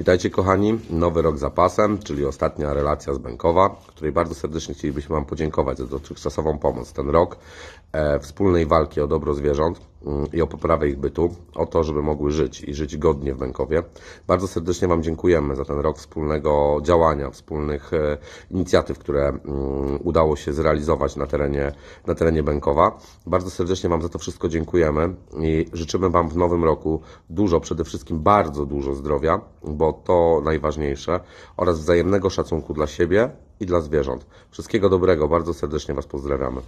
Witajcie kochani, nowy rok za pasem, czyli ostatnia relacja z Bękowa, której bardzo serdecznie chcielibyśmy Wam podziękować za dotychczasową pomoc. Ten rok e, wspólnej walki o dobro zwierząt Y, i o poprawę ich bytu, o to, żeby mogły żyć i żyć godnie w Bękowie. Bardzo serdecznie Wam dziękujemy za ten rok wspólnego działania, wspólnych y, inicjatyw, które mm, udało się zrealizować na terenie, na terenie Bękowa. Bardzo serdecznie Wam za to wszystko dziękujemy i życzymy Wam w nowym roku dużo, przede wszystkim bardzo dużo zdrowia, bo to najważniejsze, oraz wzajemnego szacunku dla siebie i dla zwierząt. Wszystkiego dobrego, bardzo serdecznie Was pozdrawiamy.